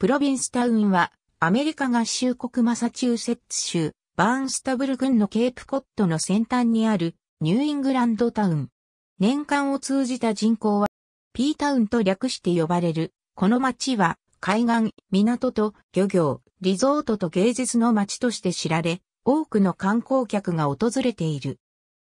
プロビンスタウンは、アメリカ合衆国マサチューセッツ州、バーンスタブル郡のケープコットの先端にある、ニューイングランドタウン。年間を通じた人口は、P タウンと略して呼ばれる、この町は、海岸、港と漁業、リゾートと芸術の街として知られ、多くの観光客が訪れている。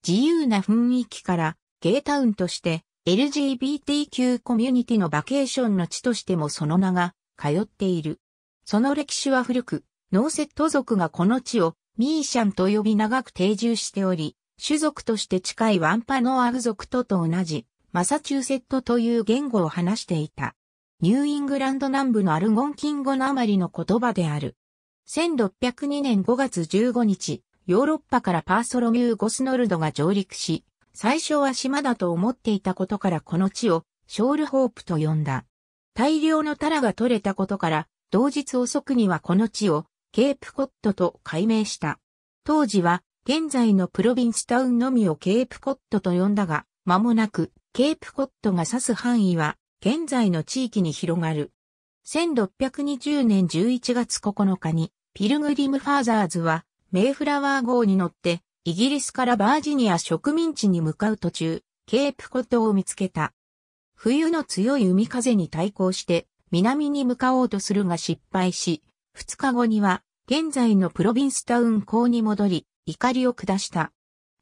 自由な雰囲気から、ゲータウンとして、LGBTQ コミュニティのバケーションの地としてもその名が通っている。その歴史は古く、ノーセット族がこの地をミーシャンと呼び長く定住しており、種族として近いワンパノアグ族とと同じ、マサチューセットという言語を話していた。ニューイングランド南部のアルゴンキン語のあまりの言葉である。1602年5月15日、ヨーロッパからパーソロミュー・ゴスノルドが上陸し、最初は島だと思っていたことからこの地をショールホープと呼んだ。大量のタラが取れたことから、同日遅くにはこの地をケープコットと改名した。当時は現在のプロビンスタウンのみをケープコットと呼んだが、間もなくケープコットが指す範囲は現在の地域に広がる。1620年11月9日にピルグリムファーザーズはメイフラワー号に乗ってイギリスからバージニア植民地に向かう途中、ケープコットを見つけた。冬の強い海風に対抗して南に向かおうとするが失敗し、2日後には現在のプロビンスタウン港に戻り、怒りを下した。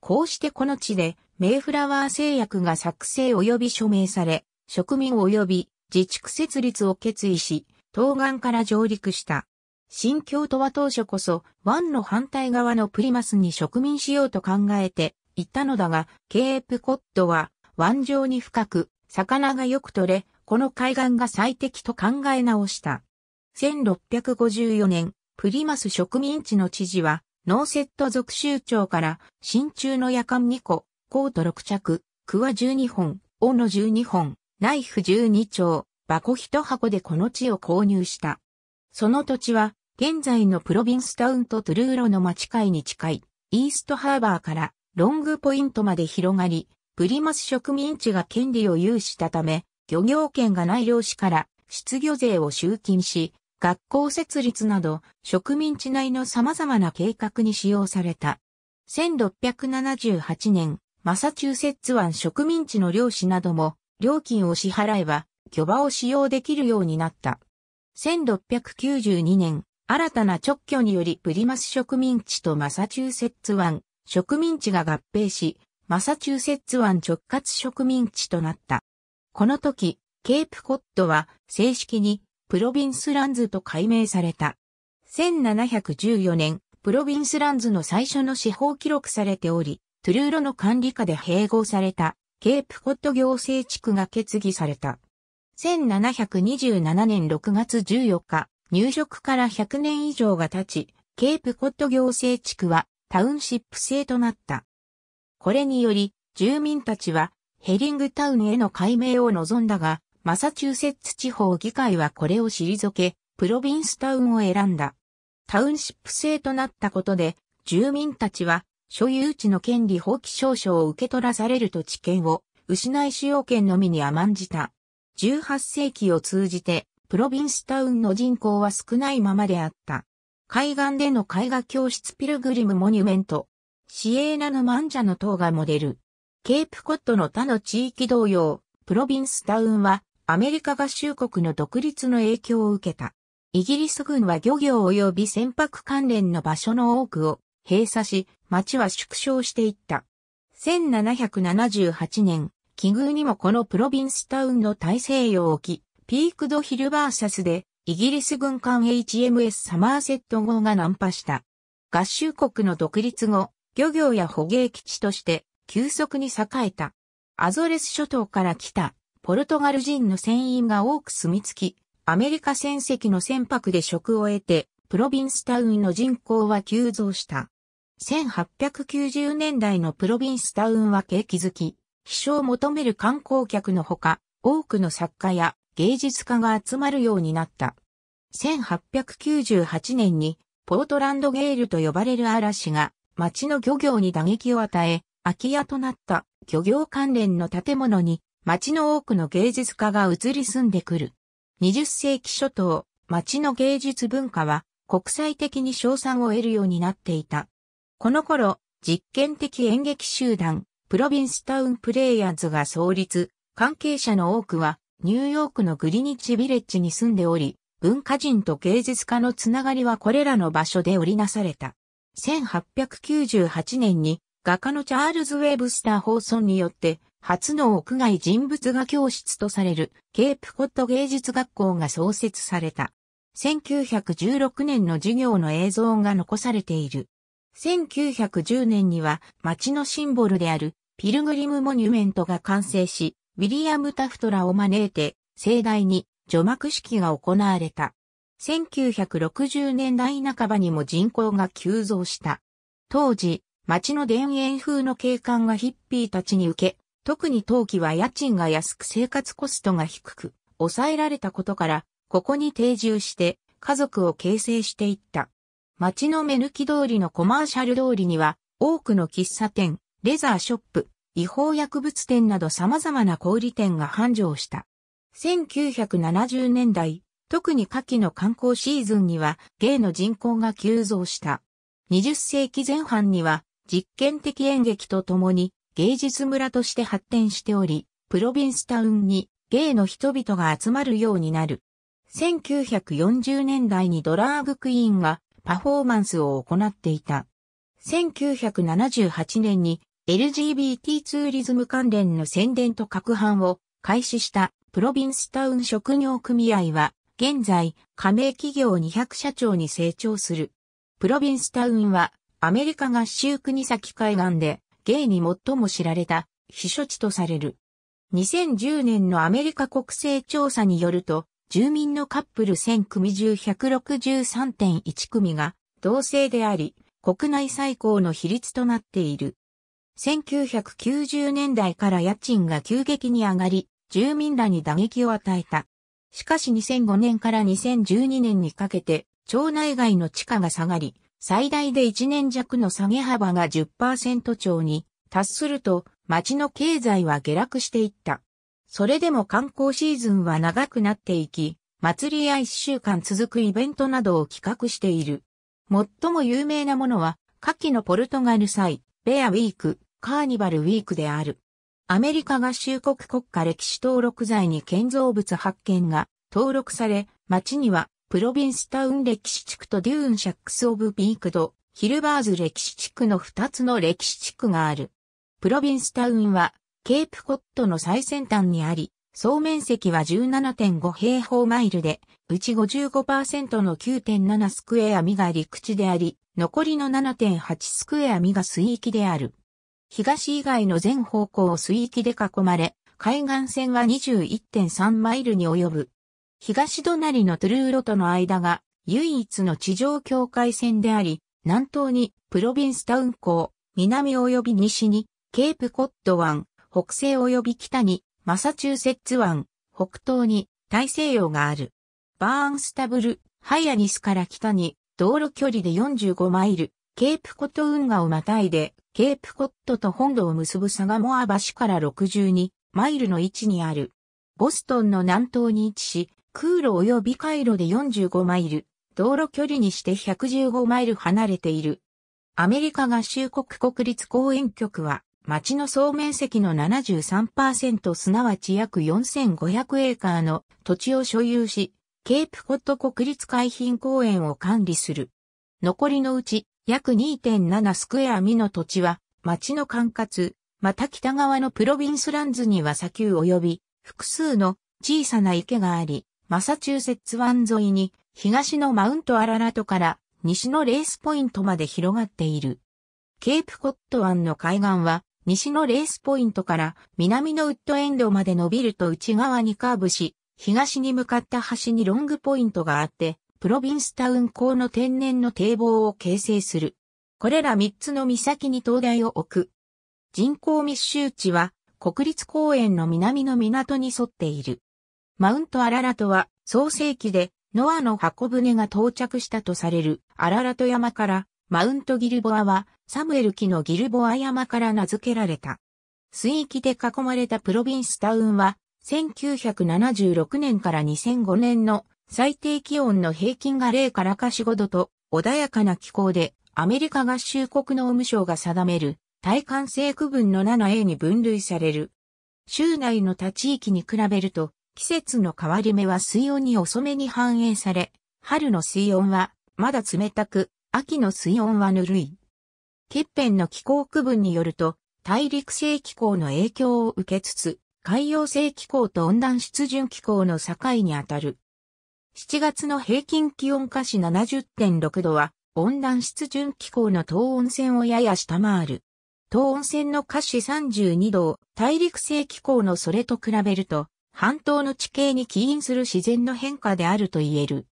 こうしてこの地でメイフラワー製薬が作成及び署名され、植民及び自治区設立を決意し、東岸から上陸した。新京都は当初こそ湾の反対側のプリマスに植民しようと考えて行ったのだが、ケープコットは湾上に深く魚がよく取れ、この海岸が最適と考え直した。1654年、プリマス植民地の知事は、ノーセット属州長から、真鍮の夜間2個、コート6着、クワ12本、斧12本、ナイフ12丁、箱1箱でこの地を購入した。その土地は、現在のプロビンスタウンとトゥルーロの町会に近い、イーストハーバーからロングポイントまで広がり、プリマス植民地が権利を有したため、漁業権がない漁師から失業税を集金し、学校設立など植民地内の様々な計画に使用された。1678年、マサチューセッツ湾植民地の漁師なども料金を支払えば漁場を使用できるようになった。1692年、新たな直居によりプリマス植民地とマサチューセッツ湾植民地が合併し、マサチューセッツ湾直轄植民地となった。この時、ケープコットは正式にプロビンスランズと改名された。1714年、プロビンスランズの最初の司法記録されており、トゥルーロの管理下で併合されたケープコット行政地区が決議された。1727年6月14日、入植から100年以上が経ち、ケープコット行政地区はタウンシップ制となった。これにより、住民たちはヘリングタウンへの改名を望んだが、マサチューセッツ地方議会はこれを退け、プロビンスタウンを選んだ。タウンシップ制となったことで、住民たちは所有地の権利放棄証書を受け取らされると知見を失い使用権のみに甘んじた。18世紀を通じて、プロビンスタウンの人口は少ないままであった。海岸での絵画教室ピルグリムモニュメント、シエーナのマンジャの塔がモデル。ケープコットの他の地域同様、プロビンスタウンはアメリカ合衆国の独立の影響を受けた。イギリス軍は漁業及び船舶関連の場所の多くを閉鎖し、町は縮小していった。1778年、奇遇にもこのプロビンスタウンの大西洋沖、ピークドヒルバーサスで、イギリス軍艦 HMS サマーセット号が難破した。合衆国の独立後、漁業や捕鯨基地として急速に栄えた。アゾレス諸島から来たポルトガル人の船員が多く住み着き、アメリカ船籍の船舶で職を得て、プロビンスタウンの人口は急増した。1890年代のプロビンスタウンは景気づき、飛翔を求める観光客のほか、多くの作家や芸術家が集まるようになった。1898年にポートランドゲールと呼ばれる嵐が町の漁業に打撃を与え、空き家となった漁業関連の建物に町の多くの芸術家が移り住んでくる。20世紀初頭、町の芸術文化は国際的に賞賛を得るようになっていた。この頃、実験的演劇集団、プロビンスタウンプレイヤーズが創立、関係者の多くはニューヨークのグリニッチビレッジに住んでおり、文化人と芸術家のつながりはこれらの場所で織りなされた。1898年に画家のチャールズ・ウェブスター・ホーソンによって初の屋外人物画教室とされるケープコット芸術学校が創設された。1916年の授業の映像が残されている。1910年には街のシンボルであるピルグリムモニュメントが完成し、ウィリアム・タフトラを招いて盛大に除幕式が行われた。1960年代半ばにも人口が急増した。当時、町の田園風の景観がヒッピーたちに受け、特に陶器は家賃が安く生活コストが低く、抑えられたことから、ここに定住して家族を形成していった。町の目抜き通りのコマーシャル通りには、多くの喫茶店、レザーショップ、違法薬物店など様々な小売店が繁盛した。1970年代、特に夏季の観光シーズンにはゲイの人口が急増した。20世紀前半には実験的演劇とともに芸術村として発展しており、プロビンスタウンにゲイの人々が集まるようになる。1940年代にドラァグクイーンがパフォーマンスを行っていた。1978年に LGBT ツーリズム関連の宣伝と拡販を開始したプロビンスタウン職業組合は現在、加盟企業200社長に成長する。プロビンスタウンは、アメリカ合衆国先海岸で、ゲイに最も知られた、避暑地とされる。2010年のアメリカ国勢調査によると、住民のカップル1000組中163.1組が同性であり、国内最高の比率となっている。1990年代から家賃が急激に上がり、住民らに打撃を与えた。しかし2005年から2012年にかけて、町内外の地価が下がり、最大で1年弱の下げ幅が10%超に達すると、町の経済は下落していった。それでも観光シーズンは長くなっていき、祭りや一週間続くイベントなどを企画している。最も有名なものは、夏季のポルトガル祭、ベアウィーク、カーニバルウィークである。アメリカ合衆国国家歴史登録財に建造物発見が登録され、町にはプロビンスタウン歴史地区とデューンシャックス・オブ・ビークド、ヒルバーズ歴史地区の2つの歴史地区がある。プロビンスタウンはケープコットの最先端にあり、総面積は17.5平方マイルで、うち55%の9.7スクエアミが陸地であり、残りの7.8スクエアミが水域である。東以外の全方向を水域で囲まれ、海岸線は21.3マイルに及ぶ。東隣のトゥルーロとの間が唯一の地上境界線であり、南東にプロビンスタウン港、南及び西にケープコッド湾、北西及び北にマサチューセッツ湾、北東に大西洋がある。バーンスタブル、ハイアニスから北に道路距離で45マイル、ケープコト運河をまたいでケープコットと本土を結ぶサガモア橋から62マイルの位置にある。ボストンの南東に位置し、空路及び回路で45マイル、道路距離にして115マイル離れている。アメリカ合衆国国立公園局は、町の総面積の73%すなわち約4500エーカーの土地を所有し、ケープコット国立海浜公園を管理する。残りのうち約2.7スクエアミの土地は、町の管轄、また北側のプロビンスランズには砂丘及び、複数の小さな池があり、マサチューセッツ湾沿いに、東のマウントアララトから西のレースポイントまで広がっている。ケープコット湾の海岸は、西のレースポイントから南のウッドエンドまで伸びると内側にカーブし、東に向かった端にロングポイントがあって、プロビンスタウン港の天然の堤防を形成する。これら3つの岬に灯台を置く。人口密集地は国立公園の南の港に沿っている。マウントアララトは創世期でノアの箱舟が到着したとされるアララト山からマウントギルボアはサムエル記のギルボア山から名付けられた。水域で囲まれたプロビンスタウンは1976年から2005年の最低気温の平均が0からか4、5度と、穏やかな気候で、アメリカ合衆国の務省が定める、耐寒性区分の 7A に分類される。州内の他地域に比べると、季節の変わり目は水温に遅めに反映され、春の水温はまだ冷たく、秋の水温はぬるい。欠片の気候区分によると、大陸性気候の影響を受けつつ、海洋性気候と温暖湿潤気候の境にあたる。7月の平均気温下市70.6度は、温暖湿潤気候の東温泉をやや下回る。東温泉の下市32度を大陸性気候のそれと比べると、半島の地形に起因する自然の変化であると言える。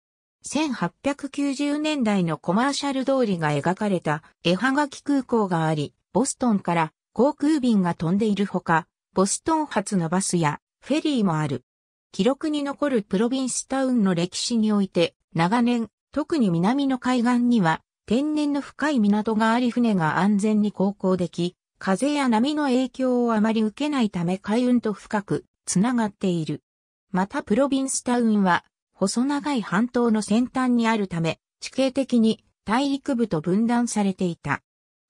1890年代のコマーシャル通りが描かれた絵はがき空港があり、ボストンから航空便が飛んでいるほか、ボストン発のバスやフェリーもある。記録に残るプロビンスタウンの歴史において、長年、特に南の海岸には、天然の深い港があり船が安全に航行でき、風や波の影響をあまり受けないため海運と深くつながっている。またプロビンスタウンは細長い半島の先端にあるため地形的に大陸部と分断されていた。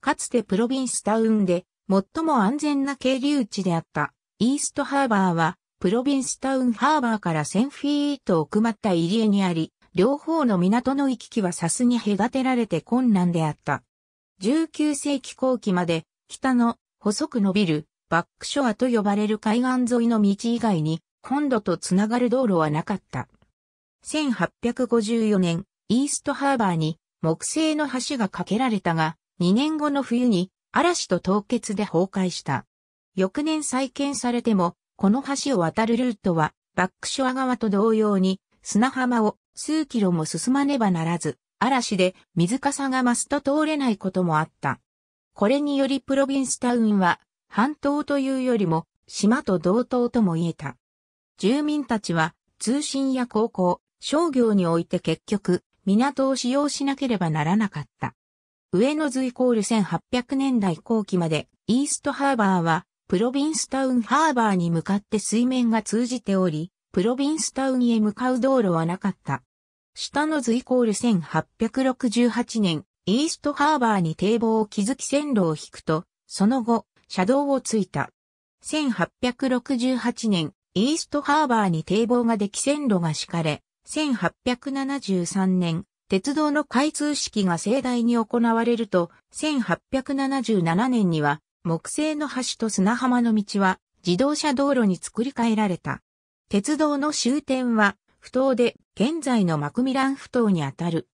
かつてプロビンスタウンで最も安全な渓流地であったイーストハーバーはプロビンスタウンハーバーから1000フィート奥まった入り江にあり、両方の港の行き来はさすに隔てられて困難であった。19世紀後期まで、北の細く伸びるバックショアと呼ばれる海岸沿いの道以外に、本土とつながる道路はなかった。1854年、イーストハーバーに木製の橋が架けられたが、2年後の冬に嵐と凍結で崩壊した。翌年再建されても、この橋を渡るルートは、バックショア側と同様に、砂浜を数キロも進まねばならず、嵐で水かさが増すと通れないこともあった。これによりプロビンスタウンは、半島というよりも、島と同等とも言えた。住民たちは、通信や高校、商業において結局、港を使用しなければならなかった。上野図イコール1800年代後期まで、イーストハーバーはプロビンスタウンハーバーに向かって水面が通じており、プロビンスタウンへ向かう道路はなかった。下の図イコール1868年、イーストハーバーに堤防を築き線路を引くと、その後、車道をついた。1868年、イーストハーバーに堤防ができ線路が敷かれ、1873年、鉄道の開通式が盛大に行われると、1877年には木製の橋と砂浜の道は自動車道路に作り変えられた。鉄道の終点は、不当で、現在のマクミラン不当にあたる。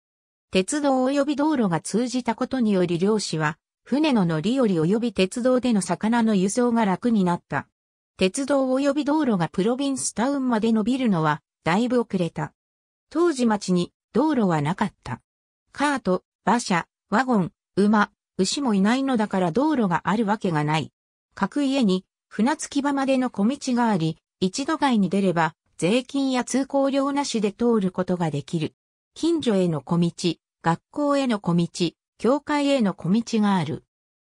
鉄道及び道路が通じたことにより漁師は、船の乗り降り及び鉄道での魚の輸送が楽になった。鉄道及び道路がプロビンスタウンまで伸びるのは、だいぶ遅れた。当時町に道路はなかった。カート、馬車、ワゴン、馬、牛もいないのだから道路があるわけがない。各家に船着き場までの小道があり、一度外に出れば税金や通行料なしで通ることができる。近所への小道、学校への小道、教会への小道がある。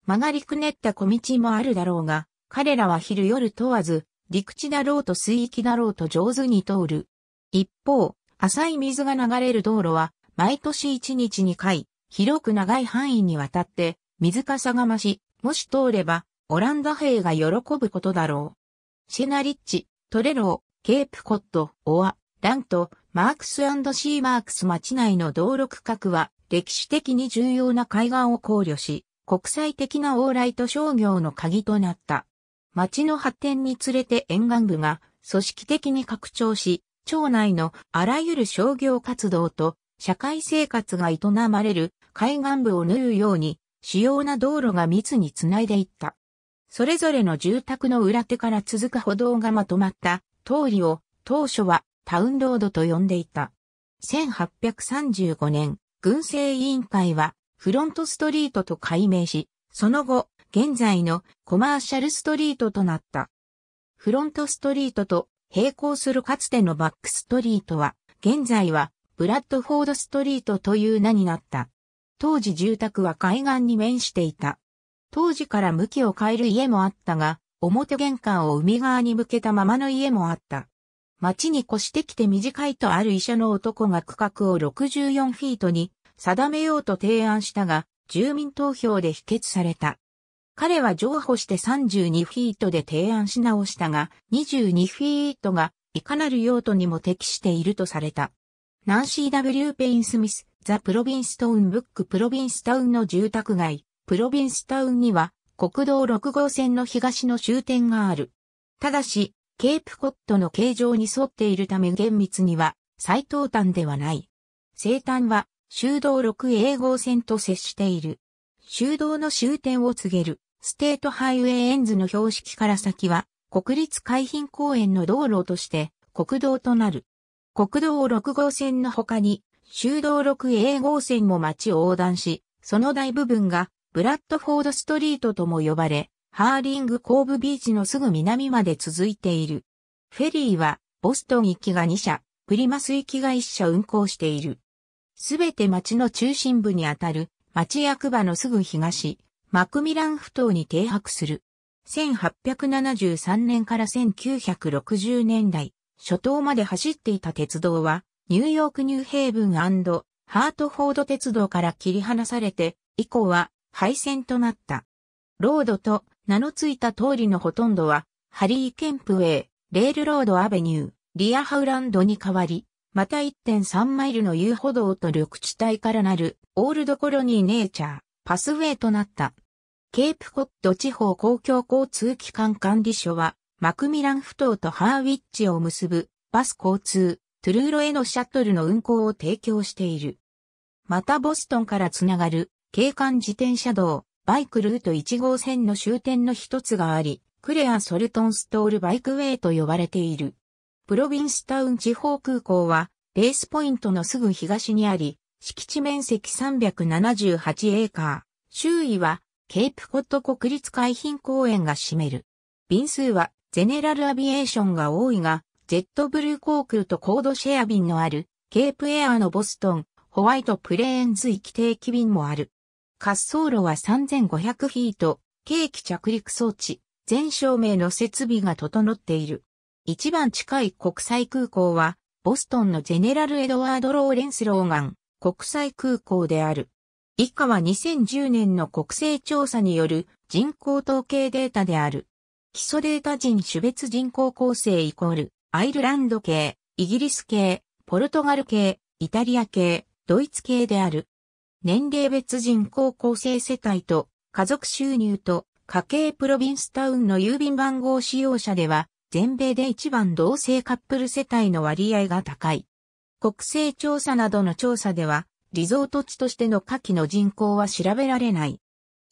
曲がりくねった小道もあるだろうが、彼らは昼夜問わず、陸地だろうと水域だろうと上手に通る。一方、浅い水が流れる道路は、毎年一日2回、広く長い範囲にわたって、水かさが増し、もし通れば、オランダ兵が喜ぶことだろう。シェナリッチ、トレロー、ケープコット、オア、ラント、マークスシーマークス町内の道路区画は、歴史的に重要な海岸を考慮し、国際的な往来と商業の鍵となった。町の発展につれて沿岸部が組織的に拡張し、町内のあらゆる商業活動と社会生活が営まれる海岸部を縫うように、主要な道路が密につないでいった。それぞれの住宅の裏手から続く歩道がまとまった通りを当初はタウンロードと呼んでいた。1835年、軍政委員会はフロントストリートと改名し、その後、現在のコマーシャルストリートとなった。フロントストリートと並行するかつてのバックストリートは、現在はブラッドフォードストリートという名になった。当時住宅は海岸に面していた。当時から向きを変える家もあったが、表玄関を海側に向けたままの家もあった。町に越してきて短いとある医者の男が区画を64フィートに定めようと提案したが、住民投票で否決された。彼は譲歩して32フィートで提案し直したが、22フィートがいかなる用途にも適しているとされた。ナンシー・ W・ ペイン・スミス、ザ・プロビンスタウン・ブック・プロビンスタウンの住宅街、プロビンスタウンには、国道6号線の東の終点がある。ただし、ケープコットの形状に沿っているため厳密には、最東端ではない。西端は、修道 6A 号線と接している。修道の終点を告げる、ステートハイウェイエンズの標識から先は、国立海浜公園の道路として、国道となる。国道6号線の他に、州道 6A 号線も街を横断し、その大部分がブラッドフォードストリートとも呼ばれ、ハーリングコーブビーチのすぐ南まで続いている。フェリーは、ボストン行きが2社、プリマス行きが1社運行している。すべて町の中心部にあたる、町役場のすぐ東、マクミランフ島に停泊する。1873年から1960年代、初頭まで走っていた鉄道は、ニューヨークニューヘイブンハートフォード鉄道から切り離されて、以降は廃線となった。ロードと名の付いた通りのほとんどは、ハリー・ケンプウェイ、レールロード・アベニュー、リアハウランドに変わり、また1.3マイルの遊歩道と緑地帯からなるオールドコロニー・ネイチャー、パスウェイとなった。ケープコット地方公共交通機関管理所は、マクミラン埠頭とハーウィッチを結ぶバス交通、トゥルーロへのシャトルの運行を提供している。またボストンからつながる、景観自転車道、バイクルート1号線の終点の一つがあり、クレア・ソルトンストールバイクウェイと呼ばれている。プロビンスタウン地方空港は、レースポイントのすぐ東にあり、敷地面積378エーカー、周囲は、ケープコット国立海浜公園が占める。便数は、ゼネラルアビエーションが多いが、ジェットブルー航空とコードシェア便のある、ケープエアのボストン、ホワイトプレーン行き定期便もある。滑走路は3500フィート、軽機着陸装置、全照明の設備が整っている。一番近い国際空港は、ボストンのゼネラル・エドワード・ローレンス・ローガン国際空港である。以下は2010年の国勢調査による人口統計データである。基礎データ人種別人口構成イコール、アイルランド系、イギリス系、ポルトガル系、イタリア系、ドイツ系である。年齢別人口構成世帯と、家族収入と、家計プロビンスタウンの郵便番号使用者では、全米で一番同性カップル世帯の割合が高い。国勢調査などの調査では、リゾート地としての下記の人口は調べられない。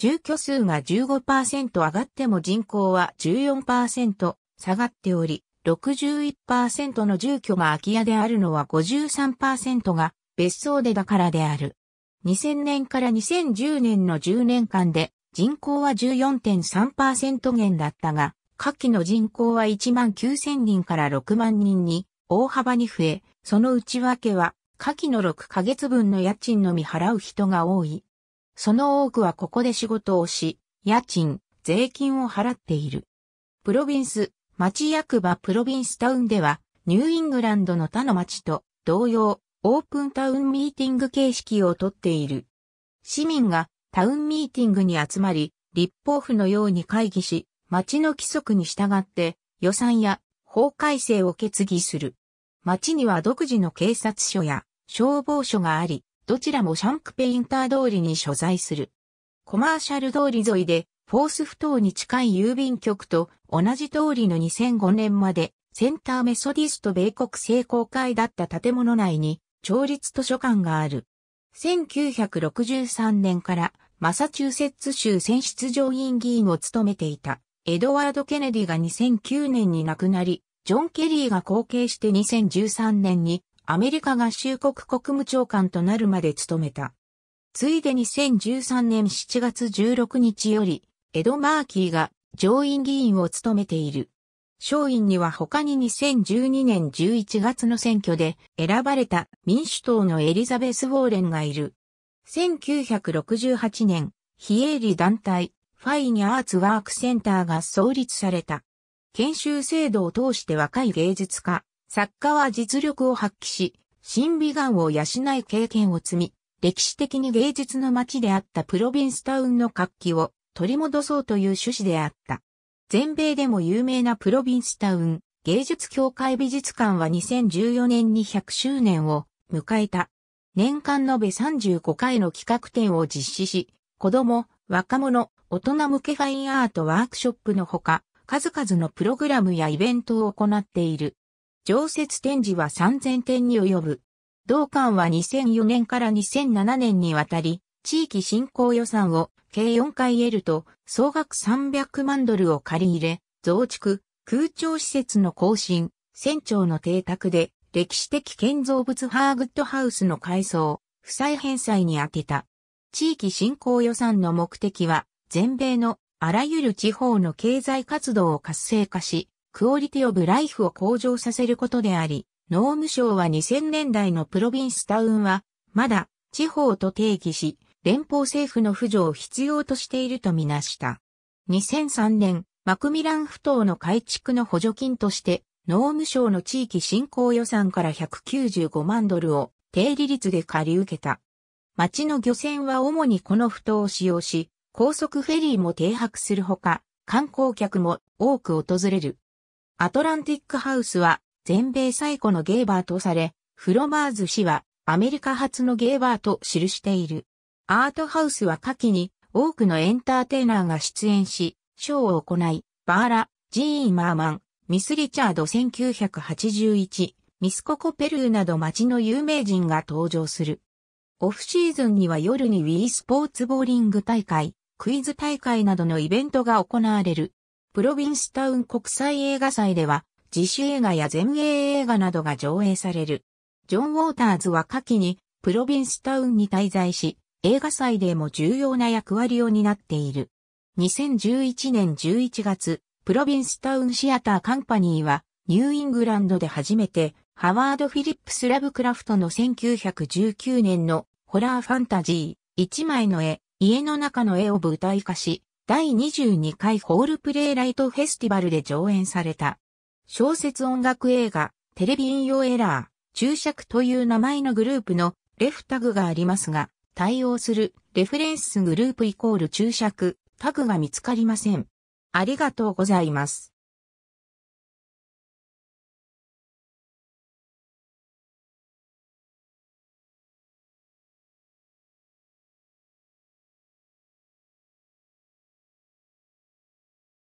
住居数が15%上がっても人口は14%下がっており、61%の住居が空き家であるのは53%が別荘でだからである。2000年から2010年の10年間で人口は14.3%減だったが、下記の人口は1万9000人から6万人に大幅に増え、その内訳は下記の6ヶ月分の家賃のみ払う人が多い。その多くはここで仕事をし、家賃、税金を払っている。プロビンス、町役場プロビンスタウンでは、ニューイングランドの他の町と同様、オープンタウンミーティング形式をとっている。市民がタウンミーティングに集まり、立法府のように会議し、町の規則に従って予算や法改正を決議する。町には独自の警察署や消防署があり、どちらもシャンクペインター通りに所在する。コマーシャル通り沿いで、フォース不当に近い郵便局と同じ通りの2005年まで、センターメソディスト米国聖公会だった建物内に、町立図書館がある。1963年からマサチューセッツ州選出上院議員を務めていたエドワード・ケネディが2009年に亡くなり、ジョン・ケリーが後継して2013年にアメリカ合衆国国務長官となるまで務めた。ついで2013年7月16日より、エド・マーキーが上院議員を務めている。上院には他に2012年11月の選挙で選ばれた民主党のエリザベス・ウォーレンがいる。1968年、非営利団体、ファイニアーツワークセンターが創立された。研修制度を通して若い芸術家、作家は実力を発揮し、審美眼を養い経験を積み、歴史的に芸術の街であったプロビンスタウンの活気を取り戻そうという趣旨であった。全米でも有名なプロビンスタウン芸術協会美術館は2014年に100周年を迎えた。年間延べ35回の企画展を実施し、子供、若者、大人向けファインアートワークショップのほか、数々のプログラムやイベントを行っている。常設展示は3000点に及ぶ。同館は2004年から2007年にわたり、地域振興予算を計4回得ると総額300万ドルを借り入れ、増築、空調施設の更新、船長の邸宅で歴史的建造物ハーグッドハウスの改装、負債返済に充てた。地域振興予算の目的は全米のあらゆる地方の経済活動を活性化し、クオリティオブライフを向上させることであり、農務省は2000年代のプロビンスタウンは、まだ地方と定義し、連邦政府の扶助を必要としているとみなした。2003年、マクミラン不当の改築の補助金として、農務省の地域振興予算から195万ドルを低利率で借り受けた。町の漁船は主にこの不当を使用し、高速フェリーも停泊するほか、観光客も多く訪れる。アトランティックハウスは全米最古のゲーバーとされ、フロマーズ氏はアメリカ初のゲーバーと記している。アートハウスは下記に多くのエンターテイナーが出演し、ショーを行い、バーラ、ジーン・マーマン、ミス・リチャード1981、ミスココ・ペルーなど街の有名人が登場する。オフシーズンには夜にウィースポーツボーリング大会、クイズ大会などのイベントが行われる。プロビンスタウン国際映画祭では、自主映画や前衛映画などが上映される。ジョン・ウォーターズは下記に、プロビンスタウンに滞在し、映画祭でも重要な役割を担っている。2011年11月、プロビンスタウンシアターカンパニーは、ニューイングランドで初めて、ハワード・フィリップス・ラブクラフトの1919年のホラーファンタジー、一枚の絵、家の中の絵を舞台化し、第22回ホールプレイライトフェスティバルで上演された。小説音楽映画、テレビ引用エラー、注釈という名前のグループのレフタグがありますが、対応するレフレンスグループイコール注釈タグが見つかりません。ありがとうございます。